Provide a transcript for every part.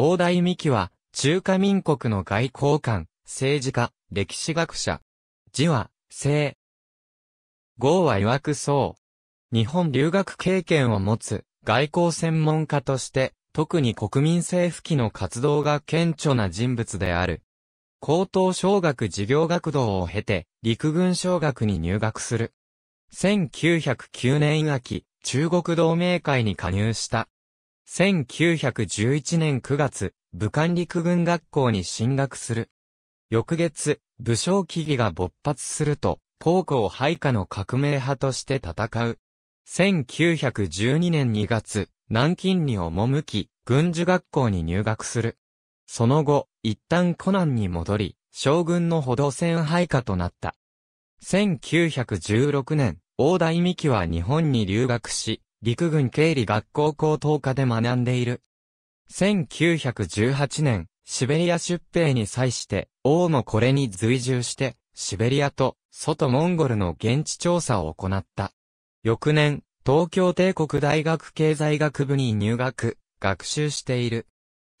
大台美希は、中華民国の外交官、政治家、歴史学者。字は、姓。号は曰くそう。日本留学経験を持つ、外交専門家として、特に国民政府機の活動が顕著な人物である。高等小学事業学堂を経て、陸軍小学に入学する。1909年秋、中国同盟会に加入した。1911年9月、武漢陸軍学校に進学する。翌月、武将起義が勃発すると、高校配下の革命派として戦う。1912年2月、南京に赴き、軍需学校に入学する。その後、一旦湖南に戻り、将軍の歩道線配下となった。1916年、大台美希は日本に留学し、陸軍経理学校高等科で学んでいる。1918年、シベリア出兵に際して、王もこれに随従して、シベリアと、外モンゴルの現地調査を行った。翌年、東京帝国大学経済学部に入学、学習している。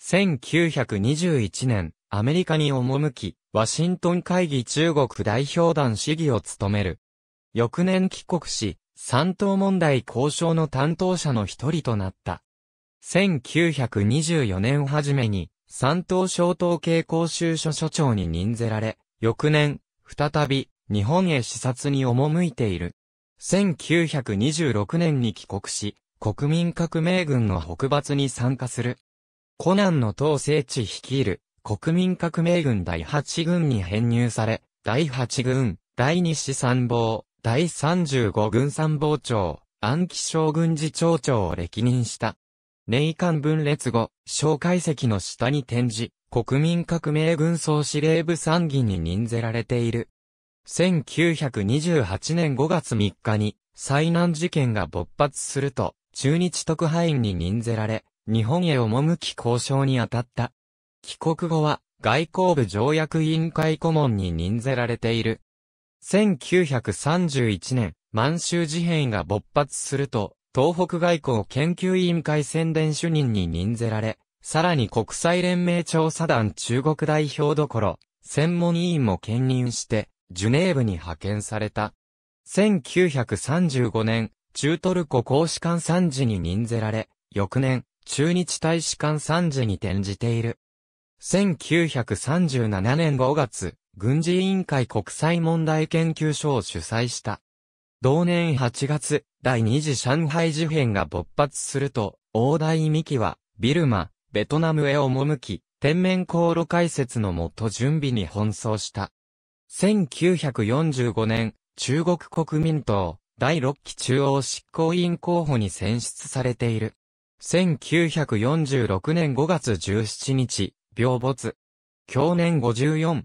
1921年、アメリカに赴き、ワシントン会議中国代表団市議を務める。翌年帰国し、三島問題交渉の担当者の一人となった。1924年初めに、三島小島系公衆所所長に任ぜられ、翌年、再び、日本へ視察に赴いている。1926年に帰国し、国民革命軍の北伐に参加する。コナンの党聖地率いる国民革命軍第8軍に編入され、第8軍、第2師参謀、第35軍参謀長、暗記将軍次長長を歴任した。年間分裂後、小介席の下に展示、国民革命軍総司令部参議に任ぜられている。1928年5月3日に、災難事件が勃発すると、中日特派員に任ぜられ、日本へ赴き交渉に当たった。帰国後は、外交部条約委員会顧問に任ぜられている。1931年、満州事変が勃発すると、東北外交研究委員会宣伝主任に任ぜられ、さらに国際連盟調査団中国代表どころ、専門委員も兼任して、ジュネーブに派遣された。1935年、中トルコ公使館参事に任ぜられ、翌年、中日大使館参事に転じている。1937年5月、軍事委員会国際問題研究所を主催した。同年8月、第二次上海事変が勃発すると、大台美紀は、ビルマ、ベトナムへ赴き、天面航路開設のもと準備に奔走した。1945年、中国国民党、第6期中央執行委員候補に選出されている。1946年5月17日、病没。去年54、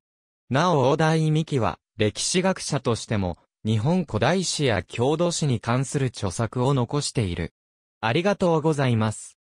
なお大台美紀は、歴史学者としても、日本古代史や郷土史に関する著作を残している。ありがとうございます。